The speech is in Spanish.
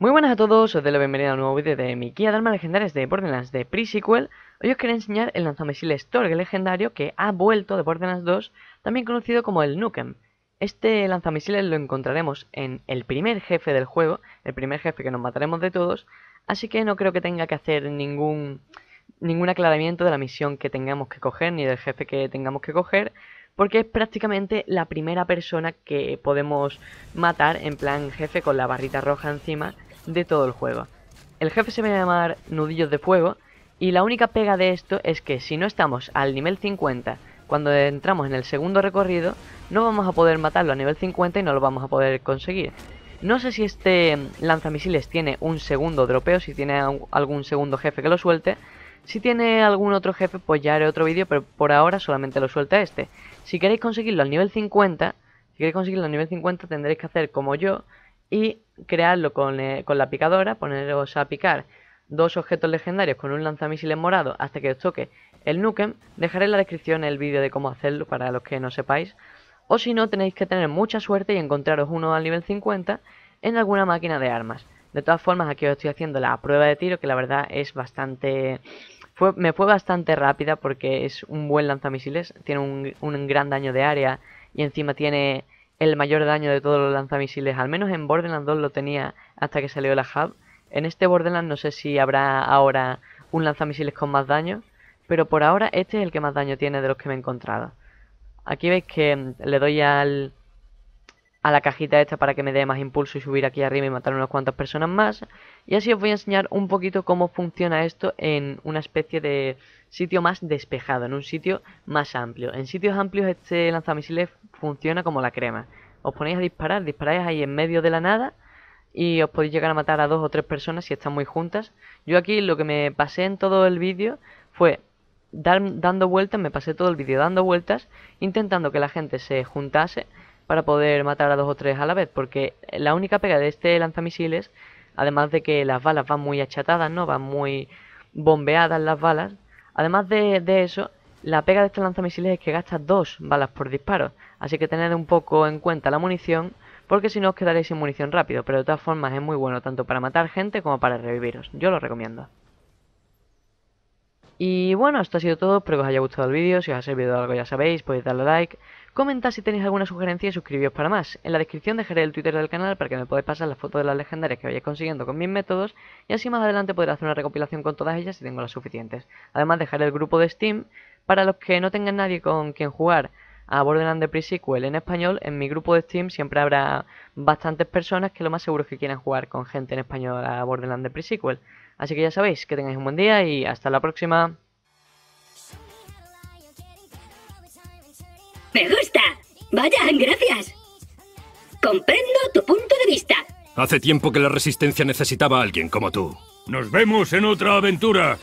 Muy buenas a todos, os doy la bienvenida a un nuevo vídeo de mi guía de armas legendarias de Borderlands de Pre-Sequel. Hoy os quiero enseñar el lanzamisiles Torg legendario que ha vuelto de Borderlands 2, también conocido como el Nukem. Este lanzamisiles lo encontraremos en el primer jefe del juego, el primer jefe que nos mataremos de todos, así que no creo que tenga que hacer ningún, ningún aclaramiento de la misión que tengamos que coger ni del jefe que tengamos que coger, porque es prácticamente la primera persona que podemos matar en plan jefe con la barrita roja encima de todo el juego. El jefe se va a llamar Nudillos de Fuego y la única pega de esto es que si no estamos al nivel 50 cuando entramos en el segundo recorrido, no vamos a poder matarlo a nivel 50 y no lo vamos a poder conseguir. No sé si este lanzamisiles tiene un segundo dropeo, si tiene algún segundo jefe que lo suelte. Si tiene algún otro jefe, pues ya haré otro vídeo, pero por ahora solamente lo suelta este. Si queréis conseguirlo al nivel 50, si queréis conseguirlo al nivel 50 tendréis que hacer como yo, y crearlo con, eh, la picadora, poneros a picar dos objetos legendarios con un lanzamisiles morado hasta que os toque el Nukem, dejaré en la descripción el vídeo de cómo hacerlo para los que no sepáis, o si no tenéis que tener mucha suerte y encontraros uno al nivel 50 en alguna máquina de armas. De todas formas, aquí os estoy haciendo la prueba de tiro, que la verdad es bastante... me fue bastante rápida porque es un buen lanzamisiles, tiene un, un gran daño de área y encima tiene el mayor daño de todos los lanzamisiles, al menos en Borderlands 2 lo tenía hasta que salió la hub. En este Borderlands no sé si habrá ahora un lanzamisiles con más daño, pero por ahora este es el que más daño tiene de los que me he encontrado. Aquí veis que mm, le doy al, a la cajita esta para que me dé más impulso y subir aquí arriba y matar unas cuantas personas más. Y así os voy a enseñar un poquito cómo funciona esto en una especie de sitio más despejado, en un sitio más amplio. En sitios amplios este lanzamisiles funciona como la crema. Os ponéis a disparar, disparáis ahí en medio de la nada y os podéis llegar a matar a dos o tres personas si están muy juntas. Yo aquí lo que me pasé en todo el vídeo fue dando vueltas, me pasé todo el vídeo dando vueltas, intentando que la gente se juntase para poder matar a dos o tres a la vez, porque la única pega de este lanzamisiles, además de que las balas van muy achatadas, ¿no? Van muy bombeadas las balas, además de, eso, la pega de este lanzamisiles es que gasta dos balas por disparo, así que tened un poco en cuenta la munición, porque si no os quedaréis sin munición rápido, pero de todas formas es muy bueno tanto para matar gente como para reviviros, yo lo recomiendo. Y bueno, esto ha sido todo, espero que os haya gustado el vídeo, si os ha servido algo ya sabéis, podéis darle like, comentad si tenéis alguna sugerencia y suscribiros para más. En la descripción dejaré el Twitter del canal para que me podáis pasar las fotos de las legendarias que vayáis consiguiendo con mis métodos y así más adelante podré hacer una recopilación con todas ellas si tengo las suficientes. Además dejaré el grupo de Steam para los que no tengan nadie con quien jugar a Borderlands de Pre-Sequel en español, en mi grupo de Steam siempre habrá bastantes personas que lo más seguro es que quieran jugar con gente en español a Borderlands de Pre-Sequel. Así que ya sabéis, que tengáis un buen día y hasta la próxima. Me gusta. Vaya, gracias. Comprendo tu punto de vista. Hace tiempo que la Resistencia necesitaba a alguien como tú. Nos vemos en otra aventura.